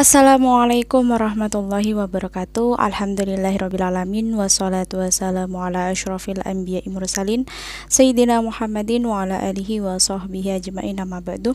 Assalamualaikum warahmatullahi wabarakatuh Alhamdulillahirrabbilalamin Wassalatu wassalamu ala ashrafil anbiya imursalin Sayyidina Muhammadin wa ala alihi wa sahbihi ajma'in amma ba'du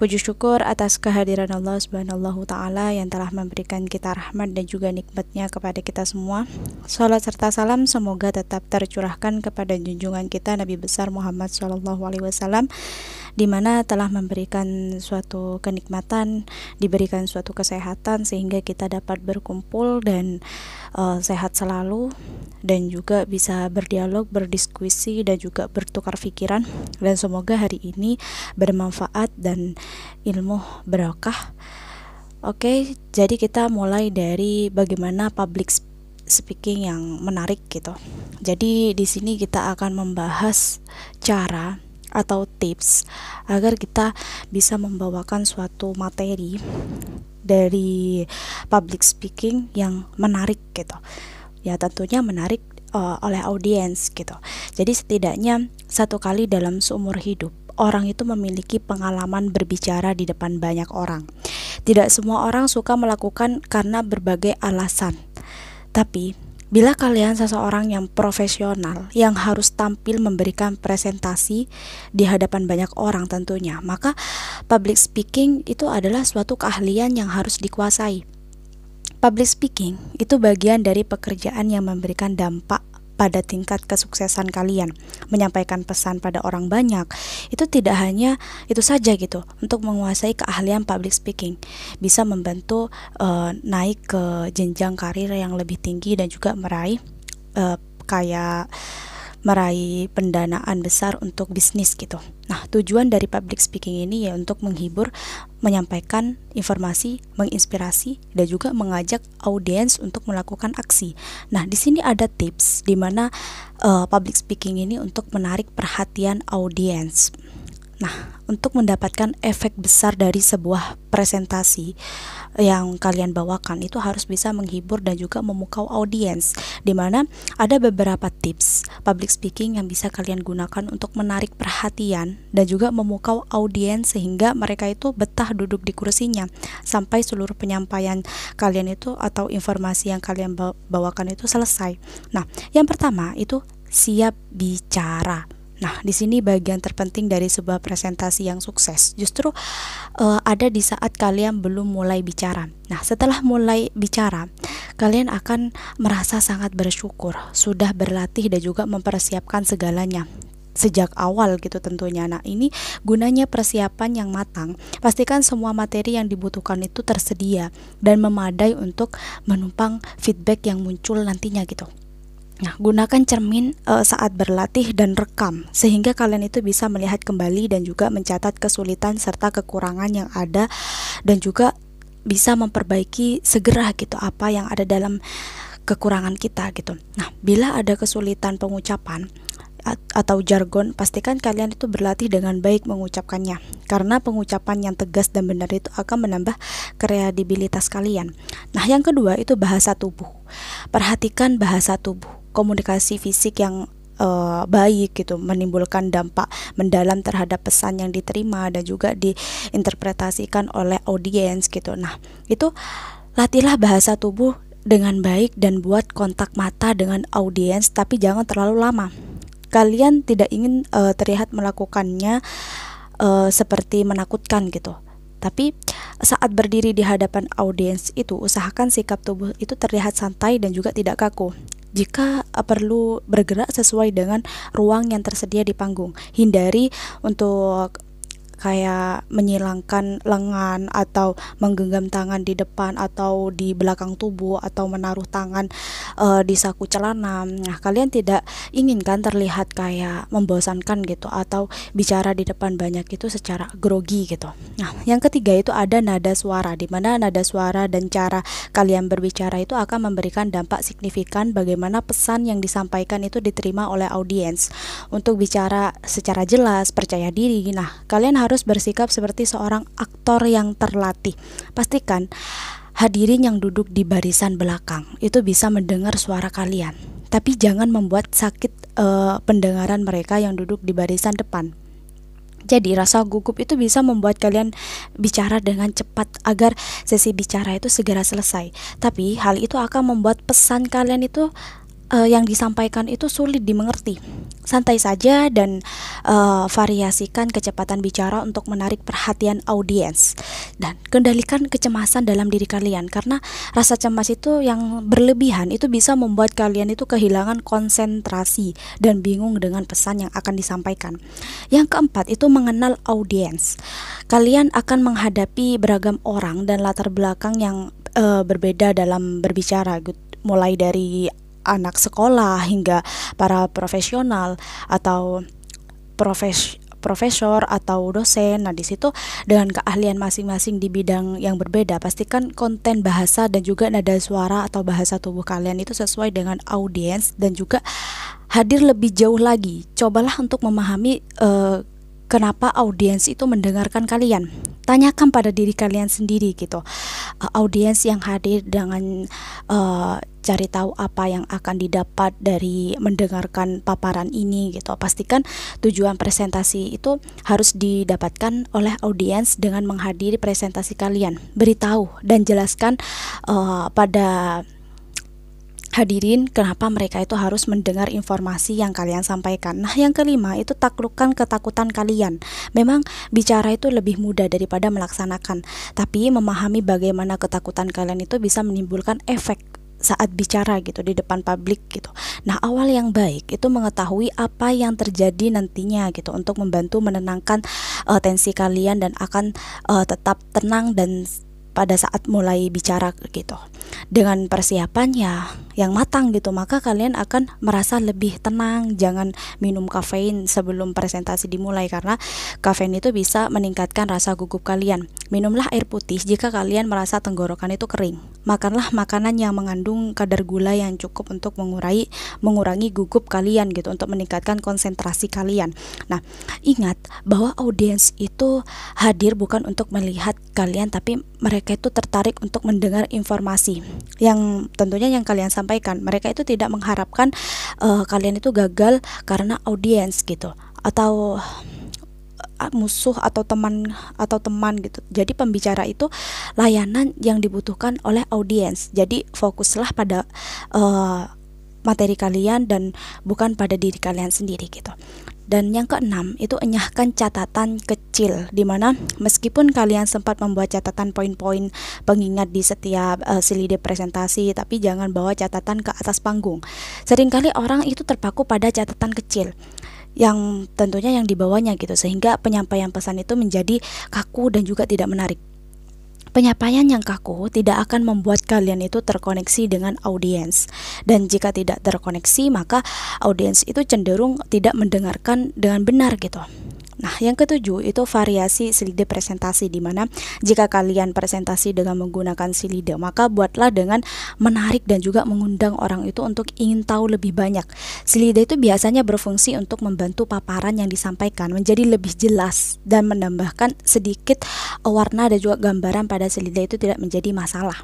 Puji syukur atas kehadiran Allah subhanahu ta'ala Yang telah memberikan kita rahmat dan juga nikmatnya kepada kita semua Salat serta salam semoga tetap tercurahkan kepada junjungan kita Nabi besar Muhammad sallallahu alaihi wasallam di mana telah memberikan suatu kenikmatan, diberikan suatu kesehatan kesehatan sehingga kita dapat berkumpul dan uh, sehat selalu dan juga bisa berdialog, berdiskusi dan juga bertukar pikiran dan semoga hari ini bermanfaat dan ilmu berokah. Oke, jadi kita mulai dari bagaimana public speaking yang menarik gitu. Jadi di sini kita akan membahas cara atau tips agar kita bisa membawakan suatu materi dari public speaking yang menarik gitu ya tentunya menarik uh, oleh audiens gitu jadi setidaknya satu kali dalam seumur hidup orang itu memiliki pengalaman berbicara di depan banyak orang tidak semua orang suka melakukan karena berbagai alasan tapi Bila kalian seseorang yang profesional yang harus tampil memberikan presentasi di hadapan banyak orang tentunya, maka public speaking itu adalah suatu keahlian yang harus dikuasai. Public speaking itu bagian dari pekerjaan yang memberikan dampak pada tingkat kesuksesan kalian. Menyampaikan pesan pada orang banyak itu tidak hanya itu saja gitu. Untuk menguasai keahlian public speaking bisa membantu uh, naik ke jenjang karir yang lebih tinggi dan juga meraih uh, kayak meraih pendanaan besar untuk bisnis gitu. Nah, tujuan dari public speaking ini ya untuk menghibur, menyampaikan informasi, menginspirasi dan juga mengajak audiens untuk melakukan aksi. Nah, di sini ada tips di mana uh, public speaking ini untuk menarik perhatian audiens. Nah, untuk mendapatkan efek besar dari sebuah presentasi yang kalian bawakan itu harus bisa menghibur dan juga memukau audiens. Di mana ada beberapa tips public speaking yang bisa kalian gunakan untuk menarik perhatian dan juga memukau audiens sehingga mereka itu betah duduk di kursinya sampai seluruh penyampaian kalian itu atau informasi yang kalian bawakan itu selesai. Nah, yang pertama itu siap bicara Nah, di sini bagian terpenting dari sebuah presentasi yang sukses justru uh, ada di saat kalian belum mulai bicara. Nah, setelah mulai bicara, kalian akan merasa sangat bersyukur sudah berlatih dan juga mempersiapkan segalanya sejak awal gitu tentunya. Nah, ini gunanya persiapan yang matang. Pastikan semua materi yang dibutuhkan itu tersedia dan memadai untuk menumpang feedback yang muncul nantinya gitu. Nah, gunakan cermin e, saat berlatih dan rekam sehingga kalian itu bisa melihat kembali dan juga mencatat kesulitan serta kekurangan yang ada dan juga bisa memperbaiki segera gitu apa yang ada dalam kekurangan kita gitu. Nah, bila ada kesulitan pengucapan atau jargon, pastikan kalian itu berlatih dengan baik mengucapkannya. Karena pengucapan yang tegas dan benar itu akan menambah kredibilitas kalian. Nah, yang kedua itu bahasa tubuh. Perhatikan bahasa tubuh komunikasi fisik yang uh, baik gitu menimbulkan dampak mendalam terhadap pesan yang diterima dan juga diinterpretasikan oleh audiens gitu. Nah, itu latihlah bahasa tubuh dengan baik dan buat kontak mata dengan audiens tapi jangan terlalu lama. Kalian tidak ingin uh, terlihat melakukannya uh, seperti menakutkan gitu. Tapi saat berdiri di hadapan audiens itu usahakan sikap tubuh itu terlihat santai dan juga tidak kaku jika eh, perlu bergerak sesuai dengan ruang yang tersedia di panggung. Hindari untuk kayak menyilangkan lengan atau menggenggam tangan di depan atau di belakang tubuh atau menaruh tangan uh, di saku celana. Nah, kalian tidak inginkan terlihat kayak membosankan gitu atau bicara di depan banyak itu secara grogi gitu. Nah, yang ketiga itu ada nada suara di mana nada suara dan cara kalian berbicara itu akan memberikan dampak signifikan bagaimana pesan yang disampaikan itu diterima oleh audiens. Untuk bicara secara jelas, percaya diri. Nah, kalian harus harus bersikap seperti seorang aktor yang terlatih. Pastikan hadirin yang duduk di barisan belakang itu bisa mendengar suara kalian, tapi jangan membuat sakit uh, pendengaran mereka yang duduk di barisan depan. Jadi rasa gugup itu bisa membuat kalian bicara dengan cepat agar sesi bicara itu segera selesai. Tapi hal itu akan membuat pesan kalian itu uh, yang disampaikan itu sulit dimengerti. Santai saja dan uh, variasikan kecepatan bicara untuk menarik perhatian audiens dan kendalikan kecemasan dalam diri kalian karena rasa cemas itu yang berlebihan itu bisa membuat kalian itu kehilangan konsentrasi dan bingung dengan pesan yang akan disampaikan. Yang keempat itu mengenal audiens. Kalian akan menghadapi beragam orang dan latar belakang yang uh, berbeda dalam berbicara gitu mulai dari anak sekolah hingga para profesional atau profes profesor atau dosen. Nah, di situ dengan keahlian masing-masing di bidang yang berbeda, pastikan konten bahasa dan juga nada suara atau bahasa tubuh kalian itu sesuai dengan audiens dan juga hadir lebih jauh lagi. Cobalah untuk memahami uh, kenapa audiens itu mendengarkan kalian tanyakan pada diri kalian sendiri gitu uh, audiens yang hadir dengan uh, cari tahu apa yang akan didapat dari mendengarkan paparan ini gitu pastikan tujuan presentasi itu harus didapatkan oleh audiens dengan menghadiri presentasi kalian beritahu dan jelaskan uh, pada Hadirin, kenapa mereka itu harus mendengar informasi yang kalian sampaikan? Nah, yang kelima itu taklukkan ketakutan kalian. Memang bicara itu lebih mudah daripada melaksanakan, tapi memahami bagaimana ketakutan kalian itu bisa menimbulkan efek saat bicara gitu di depan publik gitu. Nah, awal yang baik itu mengetahui apa yang terjadi nantinya gitu untuk membantu menenangkan uh, tensi kalian dan akan uh, tetap tenang dan pada saat mulai bicara gitu. Dengan persiapannya yang matang gitu, maka kalian akan merasa lebih tenang. Jangan minum kafein sebelum presentasi dimulai karena kafein itu bisa meningkatkan rasa gugup kalian. Minumlah air putih jika kalian merasa tenggorokan itu kering. Makanlah makanan yang mengandung kadar gula yang cukup untuk mengurai mengurangi gugup kalian gitu untuk meningkatkan konsentrasi kalian. Nah, ingat bahwa audiens itu hadir bukan untuk melihat kalian tapi mereka itu tertarik untuk mendengar informasi yang tentunya yang kalian sampaikan. Mereka itu tidak mengharapkan uh, kalian itu gagal karena audiens gitu atau Ah, musuh atau teman atau teman gitu. Jadi pembicara itu layanan yang dibutuhkan oleh audiens. Jadi fokuslah pada uh, materi kalian dan bukan pada diri kalian sendiri gitu. Dan yang keenam itu enyahkan catatan kecil dimana meskipun kalian sempat membuat catatan poin-poin pengingat di setiap uh, eh, slide presentasi tapi jangan bawa catatan ke atas panggung. Seringkali orang itu terpaku pada catatan kecil yang tentunya yang dibawanya gitu sehingga penyampaian pesan itu menjadi kaku dan juga tidak menarik. Penyampaian yang kaku tidak akan membuat kalian itu terkoneksi dengan audiens dan jika tidak terkoneksi maka audiens itu cenderung tidak mendengarkan dengan benar gitu. Nah, yang ketujuh itu variasi slide presentasi di mana jika kalian presentasi dengan menggunakan slide, maka buatlah dengan menarik dan juga mengundang orang itu untuk ingin tahu lebih banyak. Slide itu biasanya berfungsi untuk membantu paparan yang disampaikan menjadi lebih jelas dan menambahkan sedikit eh, warna dan juga gambaran pada slide itu tidak menjadi masalah.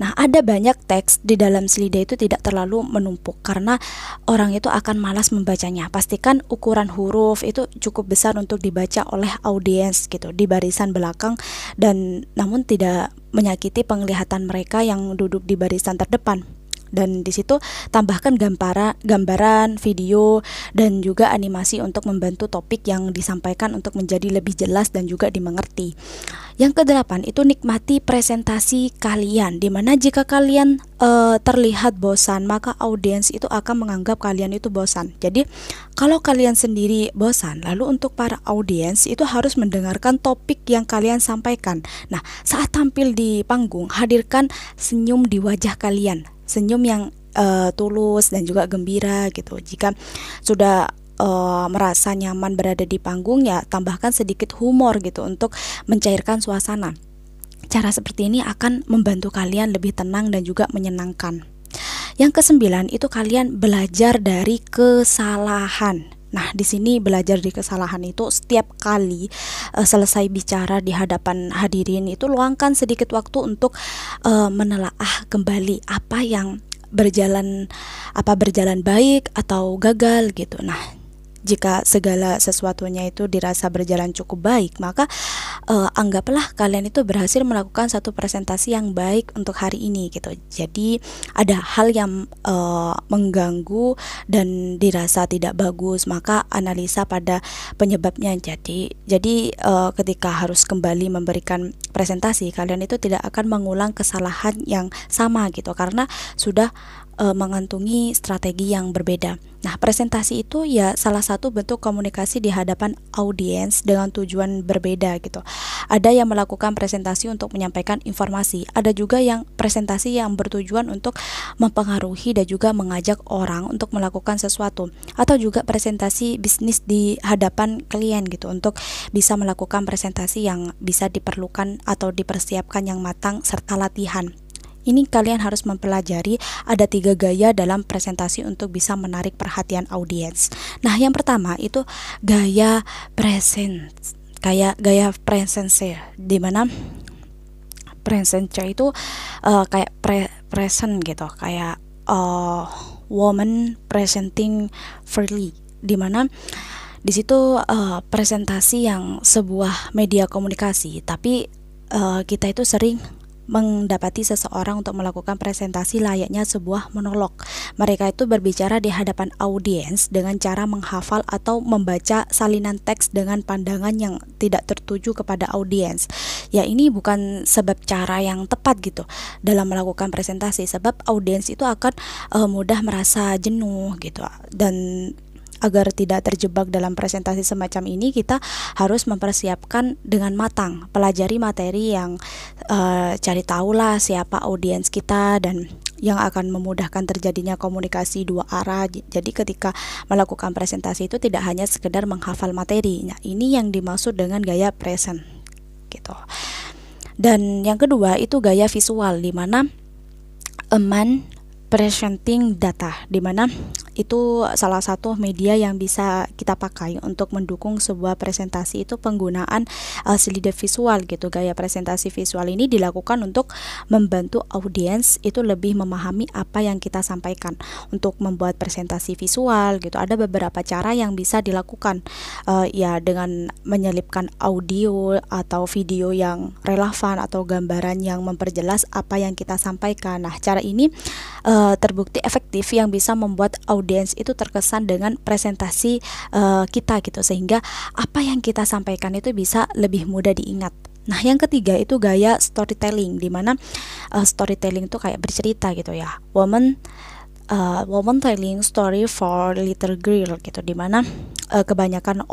Nah, ada banyak teks di dalam slide itu tidak terlalu menumpuk karena orang itu akan malas membacanya. Pastikan ukuran huruf itu cukup besar untuk dibaca oleh audiens gitu di barisan belakang dan namun tidak menyakiti penglihatan mereka yang duduk di barisan terdepan dan di situ tambahkan gambaran gambaran video dan juga animasi untuk membantu topik yang disampaikan untuk menjadi lebih jelas dan juga dimengerti. Yang kedelapan itu nikmati presentasi kalian dimana jika kalian e, terlihat bosan maka audiens itu akan menganggap kalian itu bosan. Jadi kalau kalian sendiri bosan lalu untuk para audiens itu harus mendengarkan topik yang kalian sampaikan. Nah, saat tampil di panggung hadirkan senyum di wajah kalian senyum yang uh, tulus dan juga gembira gitu. Jika sudah uh, merasa nyaman berada di panggung ya tambahkan sedikit humor gitu untuk mencairkan suasana. Cara seperti ini akan membantu kalian lebih tenang dan juga menyenangkan. Yang kesembilan itu kalian belajar dari kesalahan. Nah, di sini belajar di kesalahan itu setiap kali uh, selesai bicara di hadapan hadirin itu luangkan sedikit waktu untuk uh, menelaah kembali apa yang berjalan apa berjalan baik atau gagal gitu. Nah, jika segala sesuatunya itu dirasa berjalan cukup baik, maka uh, anggaplah kalian itu berhasil melakukan satu presentasi yang baik untuk hari ini gitu. Jadi ada hal yang uh, mengganggu dan dirasa tidak bagus, maka analisa pada penyebabnya. Jadi jadi uh, ketika harus kembali memberikan presentasi, kalian itu tidak akan mengulang kesalahan yang sama gitu karena sudah e, mengantungi strategi yang berbeda. Nah, presentasi itu ya salah satu bentuk komunikasi di hadapan audiens dengan tujuan berbeda gitu. Ada yang melakukan presentasi untuk menyampaikan informasi, ada juga yang presentasi yang bertujuan untuk mempengaruhi dan juga mengajak orang untuk melakukan sesuatu atau juga presentasi bisnis di hadapan klien gitu untuk bisa melakukan presentasi yang bisa diperlukan atau dipersiapkan yang matang serta latihan ini kalian harus mempelajari ada tiga gaya dalam presentasi untuk bisa menarik perhatian audiens. Nah, yang pertama itu gaya present, kayak gaya presence ya, di mana presence itu uh, kayak pre present gitu, kayak uh, woman presenting freely, di mana di situ uh, presentasi yang sebuah media komunikasi, tapi uh, kita itu sering mendapati seseorang untuk melakukan presentasi layaknya sebuah monolog. Mereka itu berbicara di hadapan audiens dengan cara menghafal atau membaca salinan teks dengan pandangan yang tidak tertuju kepada audiens. Ya ini bukan sebab cara yang tepat gitu dalam melakukan presentasi sebab audiens itu akan uh, mudah merasa jenuh gitu dan agar tidak terjebak dalam presentasi semacam ini kita harus mempersiapkan dengan matang pelajari materi yang uh, cari tahulah siapa audiens kita dan yang akan memudahkan terjadinya komunikasi dua arah. Jadi ketika melakukan presentasi itu tidak hanya sekedar menghafal materi. Nah, ini yang dimaksud dengan gaya present gitu. Dan yang kedua itu gaya visual di mana a man presenting data di mana itu salah satu media yang bisa kita pakai untuk mendukung sebuah presentasi itu penggunaan uh, eh, slide visual gitu gaya presentasi visual ini dilakukan untuk membantu audiens itu lebih memahami apa yang kita sampaikan untuk membuat presentasi visual gitu ada beberapa cara yang bisa dilakukan uh, ya dengan menyelipkan audio atau video yang relevan atau gambaran yang memperjelas apa yang kita sampaikan nah cara ini uh, terbukti efektif yang bisa membuat audiens audiens itu terkesan dengan presentasi uh, kita gitu sehingga apa yang kita sampaikan itu bisa lebih mudah diingat Nah, yang ketiga itu gaya storytelling, di mana uh, storytelling itu kayak bercerita gitu ya. Woman uh, woman telling story for little girl gitu, di mana uh, kebanyakan